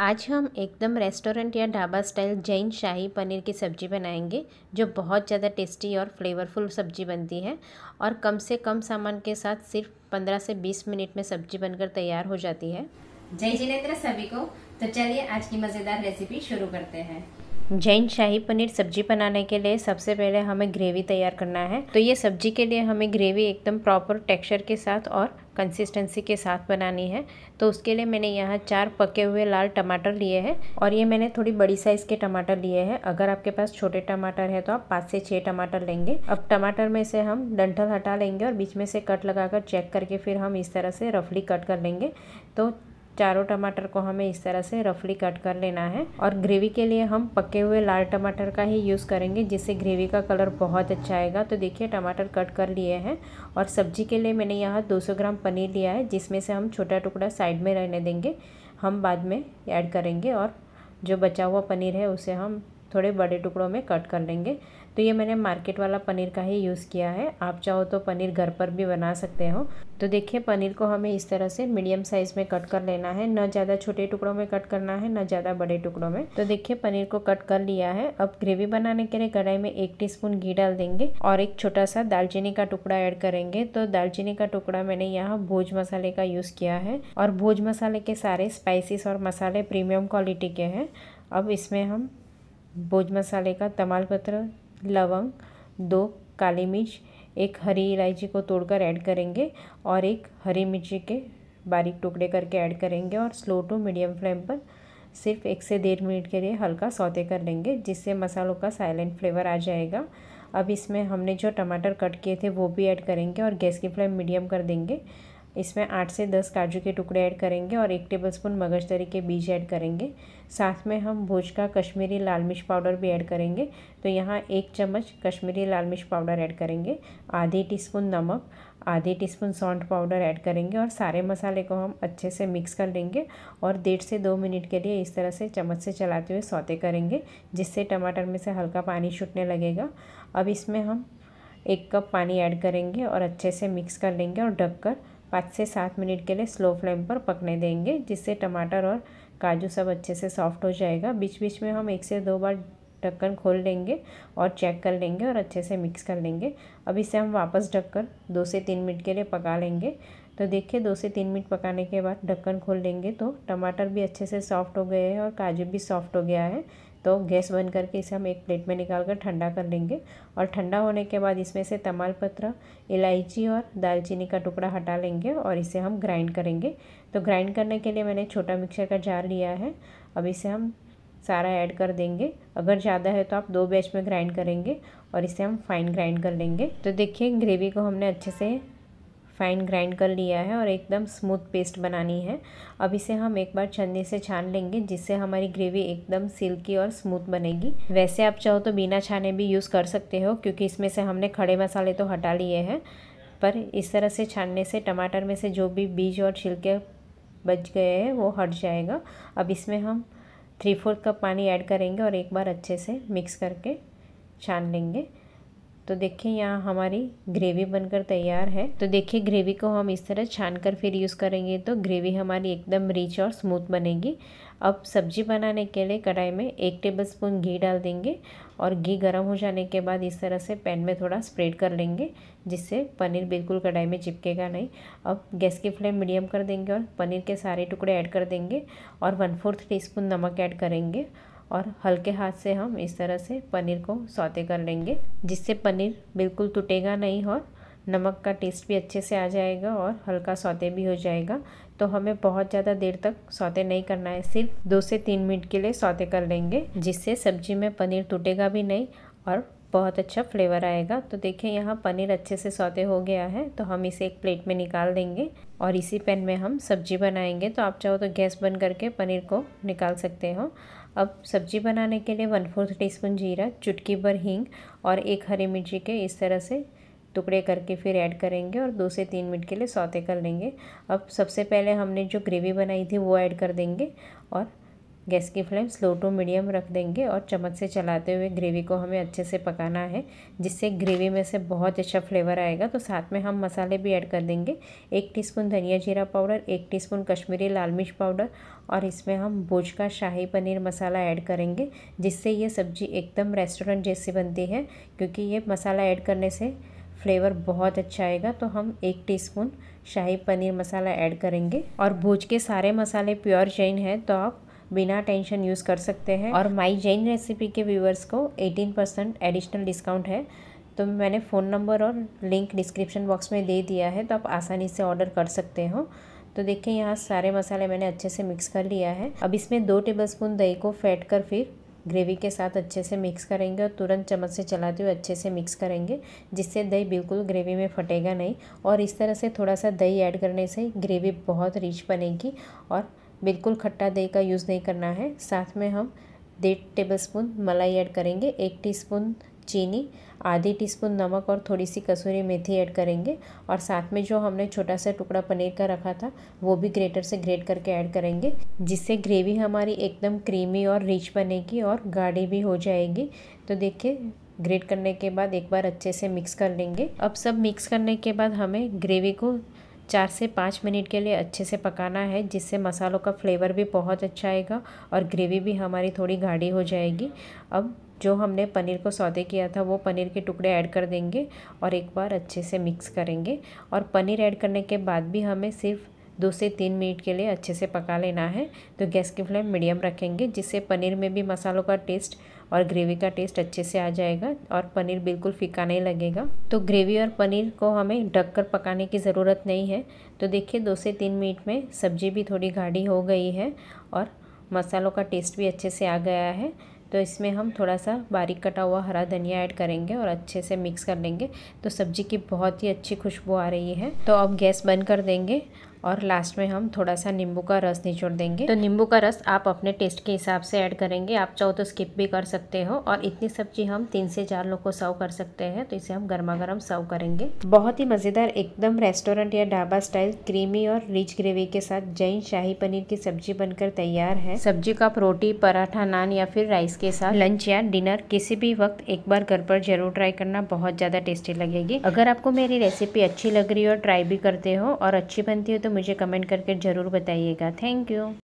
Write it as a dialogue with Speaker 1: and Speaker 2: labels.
Speaker 1: आज हम एकदम रेस्टोरेंट या ढाबा स्टाइल जैन शाही पनीर की सब्ज़ी बनाएंगे जो बहुत ज़्यादा टेस्टी और फ्लेवरफुल सब्ज़ी बनती है और कम से कम सामान के साथ सिर्फ 15 से 20 मिनट में सब्ज़ी बनकर तैयार हो जाती है जय जिनेन्द्र सभी को तो चलिए आज की मज़ेदार रेसिपी शुरू करते हैं जैन शाही पनीर सब्जी बनाने के लिए सबसे पहले हमें ग्रेवी तैयार करना है तो ये सब्जी के लिए हमें ग्रेवी एकदम प्रॉपर टेक्सचर के साथ और कंसिस्टेंसी के साथ बनानी है तो उसके लिए मैंने यहाँ चार पके हुए लाल टमाटर लिए हैं और ये मैंने थोड़ी बड़ी साइज़ के टमाटर लिए हैं अगर आपके पास छोटे टमाटर है तो आप पाँच से छः टमाटर लेंगे अब टमाटर में से हम डंठल हटा लेंगे और बीच में से कट लगाकर चेक करके फिर हम इस तरह से रफली कट कर लेंगे तो चारों टमाटर को हमें इस तरह से रफली कट कर लेना है और ग्रेवी के लिए हम पके हुए लाल टमाटर का ही यूज़ करेंगे जिससे ग्रेवी का कलर बहुत अच्छा आएगा तो देखिए टमाटर कट कर लिए हैं और सब्जी के लिए मैंने यहाँ 200 ग्राम पनीर लिया है जिसमें से हम छोटा टुकड़ा साइड में रहने देंगे हम बाद में ऐड करेंगे और जो बचा हुआ पनीर है उसे हम थोड़े बड़े टुकड़ों में कट कर लेंगे तो ये मैंने मार्केट वाला पनीर का ही यूज़ किया है आप चाहो तो पनीर घर पर भी बना सकते हो तो देखिए पनीर को हमें इस तरह से मीडियम साइज़ में कट कर लेना है न ज़्यादा छोटे टुकड़ों में कट करना है ना ज़्यादा बड़े टुकड़ों में तो देखिए पनीर को कट कर लिया है अब ग्रेवी बनाने के लिए कढ़ाई में एक टी घी डाल देंगे और एक छोटा सा दालचीनी का टुकड़ा ऐड करेंगे तो दालचीनी का टुकड़ा मैंने यहाँ भोज मसाले का यूज़ किया है और भोज मसाले के सारे स्पाइसिस और मसाले प्रीमियम क्वालिटी के हैं अब इसमें हम भोज मसाले का तमालपत्र लवंग दो काली मिर्च एक हरी इलायची को तोड़कर ऐड करेंगे और एक हरी मिर्ची के बारीक टुकड़े करके ऐड करेंगे और स्लो टू मीडियम फ्लेम पर सिर्फ एक से डेढ़ मिनट के लिए हल्का सौते कर लेंगे जिससे मसालों का साइलेंट फ्लेवर आ जाएगा अब इसमें हमने जो टमाटर कट किए थे वो भी ऐड करेंगे और गैस की फ्लेम मीडियम कर देंगे इसमें आठ से दस काजू के टुकड़े ऐड करेंगे और एक टेबलस्पून तरी के बीज ऐड करेंगे साथ में हम भोज का कश्मीरी लाल मिर्च पाउडर भी ऐड करेंगे तो यहाँ एक चम्मच कश्मीरी लाल मिर्च पाउडर ऐड करेंगे आधी टीस्पून नमक आधे टीस्पून सौंठ पाउडर ऐड करेंगे और सारे मसाले को हम अच्छे से मिक्स कर लेंगे और डेढ़ से दो मिनट के लिए इस तरह से चम्मच से चलाते हुए सौते करेंगे जिससे टमाटर में से हल्का पानी छूटने लगेगा अब इसमें हम एक कप पानी ऐड करेंगे और अच्छे से मिक्स कर लेंगे और ढककर पाँच से सात मिनट के लिए स्लो फ्लेम पर पकने देंगे जिससे टमाटर और काजू सब अच्छे से सॉफ्ट हो जाएगा बीच बीच में हम एक से दो बार ढक्कन खोल लेंगे और चेक कर लेंगे और अच्छे से मिक्स कर लेंगे अब इसे हम वापस ढककर दो से तीन मिनट के लिए पका लेंगे तो देखिए दो से तीन मिनट पकाने के बाद ढक्कन खोल लेंगे तो टमाटर भी अच्छे से सॉफ्ट हो गए हैं और काजू भी सॉफ्ट हो गया है तो गैस बंद करके इसे हम एक प्लेट में निकाल कर ठंडा कर लेंगे और ठंडा होने के बाद इसमें से तमाल पत्र इलायची और दालचीनी का टुकड़ा हटा लेंगे और इसे हम ग्राइंड करेंगे तो ग्राइंड करने के लिए मैंने छोटा मिक्सर का जार लिया है अब इसे हम सारा ऐड कर देंगे अगर ज़्यादा है तो आप दो बैच में ग्राइंड करेंगे और इसे हम फाइन ग्राइंड कर लेंगे तो देखिए ग्रेवी को हमने अच्छे से फाइन ग्राइंड कर लिया है और एकदम स्मूथ पेस्ट बनानी है अब इसे हम एक बार छन्नी से छान लेंगे जिससे हमारी ग्रेवी एकदम सिल्की और स्मूथ बनेगी वैसे आप चाहो तो बिना छाने भी यूज़ कर सकते हो क्योंकि इसमें से हमने खड़े मसाले तो हटा लिए हैं पर इस तरह से छानने से टमाटर में से जो भी बीज और छिलके बच गए हैं वो हट जाएगा अब इसमें हम थ्री फोर्थ कप पानी ऐड करेंगे और एक बार अच्छे से मिक्स करके छान लेंगे तो देखिए यहाँ हमारी ग्रेवी बनकर तैयार है तो देखिए ग्रेवी को हम इस तरह छान कर फिर यूज़ करेंगे तो ग्रेवी हमारी एकदम रिच और स्मूथ बनेगी अब सब्जी बनाने के लिए कढ़ाई में एक टेबल स्पून घी डाल देंगे और घी गर्म हो जाने के बाद इस तरह से पैन में थोड़ा स्प्रेड कर लेंगे जिससे पनीर बिल्कुल कढ़ाई में चिपकेगा नहीं अब गैस की फ्लेम मीडियम कर देंगे और पनीर के सारे टुकड़े ऐड कर देंगे और वन फोर्थ टी नमक ऐड करेंगे और हल्के हाथ से हम इस तरह से पनीर को सौते कर लेंगे जिससे पनीर बिल्कुल टूटेगा नहीं और नमक का टेस्ट भी अच्छे से आ जाएगा और हल्का सौते भी हो जाएगा तो हमें बहुत ज़्यादा देर तक सौते नहीं करना है सिर्फ दो से तीन मिनट के लिए सौते कर लेंगे जिससे सब्जी में पनीर टूटेगा भी नहीं और बहुत अच्छा फ्लेवर आएगा तो देखिए यहाँ पनीर अच्छे से सौते हो गया है तो हम इसे एक प्लेट में निकाल देंगे और इसी पैन में हम सब्जी बनाएंगे तो आप चाहो तो गैस बंद करके पनीर को निकाल सकते हो अब सब्जी बनाने के लिए वन फोर्थ टी स्पून जीरा चुटकी भर हींग और एक हरी मिर्ची के इस तरह से टुकड़े करके फिर ऐड करेंगे और दो से तीन मिनट के लिए सौते कर लेंगे अब सबसे पहले हमने जो ग्रेवी बनाई थी वो ऐड कर देंगे और गैस की फ्लेम स्लो टू मीडियम रख देंगे और चम्मच से चलाते हुए ग्रेवी को हमें अच्छे से पकाना है जिससे ग्रेवी में से बहुत अच्छा फ्लेवर आएगा तो साथ में हम मसाले भी ऐड कर देंगे एक टीस्पून धनिया जीरा पाउडर एक टीस्पून कश्मीरी लाल मिर्च पाउडर और इसमें हम भोज का शाही पनीर मसाला ऐड करेंगे जिससे ये सब्ज़ी एकदम रेस्टोरेंट जैसी बनती है क्योंकि ये मसाला ऐड करने से फ्लेवर बहुत अच्छा आएगा तो हम एक टीस्पून शाही पनीर मसाला ऐड करेंगे और भोज के सारे मसाले प्योर जैन है तो आप बिना टेंशन यूज़ कर सकते हैं और माई जैन रेसिपी के व्यूवर्स को एटीन परसेंट एडिशनल डिस्काउंट है तो मैंने फ़ोन नंबर और लिंक डिस्क्रिप्शन बॉक्स में दे दिया है तो आप आसानी से ऑर्डर कर सकते हो तो देखिए यहाँ सारे मसाले मैंने अच्छे से मिक्स कर लिया है अब इसमें दो टेबलस्पून दही को फैट कर फिर ग्रेवी के साथ अच्छे से मिक्स करेंगे और तुरंत चम्मच से चलाते हुए अच्छे से मिक्स करेंगे जिससे दही बिल्कुल ग्रेवी में फटेगा नहीं और इस तरह से थोड़ा सा दही ऐड करने से ग्रेवी बहुत रिच बनेगी और बिल्कुल खट्टा दही का यूज़ नहीं करना है साथ में हम डेढ़ टेबलस्पून मलाई ऐड करेंगे एक टीस्पून चीनी आधी टीस्पून नमक और थोड़ी सी कसूरी मेथी ऐड करेंगे और साथ में जो हमने छोटा सा टुकड़ा पनीर का रखा था वो भी ग्रेटर से ग्रेट करके ऐड करेंगे जिससे ग्रेवी हमारी एकदम क्रीमी और रिच बनेगी और गाढ़ी भी हो जाएगी तो देखिए ग्रेट करने के बाद एक बार अच्छे से मिक्स कर लेंगे अब सब मिक्स करने के बाद हमें ग्रेवी को चार से पाँच मिनट के लिए अच्छे से पकाना है जिससे मसालों का फ्लेवर भी बहुत अच्छा आएगा और ग्रेवी भी हमारी थोड़ी गाढ़ी हो जाएगी अब जो हमने पनीर को सौदे किया था वो पनीर के टुकड़े ऐड कर देंगे और एक बार अच्छे से मिक्स करेंगे और पनीर ऐड करने के बाद भी हमें सिर्फ दो से तीन मिनट के लिए अच्छे से पका लेना है तो गैस की फ्लेम मीडियम रखेंगे जिससे पनीर में भी मसालों का टेस्ट और ग्रेवी का टेस्ट अच्छे से आ जाएगा और पनीर बिल्कुल फीका नहीं लगेगा तो ग्रेवी और पनीर को हमें ढक कर पकाने की ज़रूरत नहीं है तो देखिए दो से तीन मिनट में सब्जी भी थोड़ी गाढ़ी हो गई है और मसालों का टेस्ट भी अच्छे से आ गया है तो इसमें हम थोड़ा सा बारीक कटा हुआ हरा धनिया ऐड करेंगे और अच्छे से मिक्स कर लेंगे तो सब्जी की बहुत ही अच्छी खुशबू आ रही है तो अब गैस बंद कर देंगे और लास्ट में हम थोड़ा सा नींबू का रस निचोड़ देंगे तो नींबू का रस आप अपने टेस्ट के हिसाब से ऐड करेंगे आप चाहो तो स्किप भी कर सकते हो और इतनी सब्जी हम तीन से चार लोग को सर्व कर सकते हैं तो इसे हम गर्मा गर्म सर्व करेंगे बहुत ही मज़ेदार एकदम रेस्टोरेंट या ढाबा स्टाइल क्रीमी और रिच ग्रेवी के साथ जैन शाही पनीर की सब्जी बनकर तैयार है सब्जी का आप रोटी पराठा नान या फिर राइस के साथ लंच या डिनर किसी भी वक्त एक बार घर पर जरूर ट्राई करना बहुत ज़्यादा टेस्टी लगेगी अगर आपको मेरी रेसिपी अच्छी लग रही हो ट्राई भी करते हो और अच्छी बनती हो तो तो मुझे कमेंट करके ज़रूर बताइएगा थैंक यू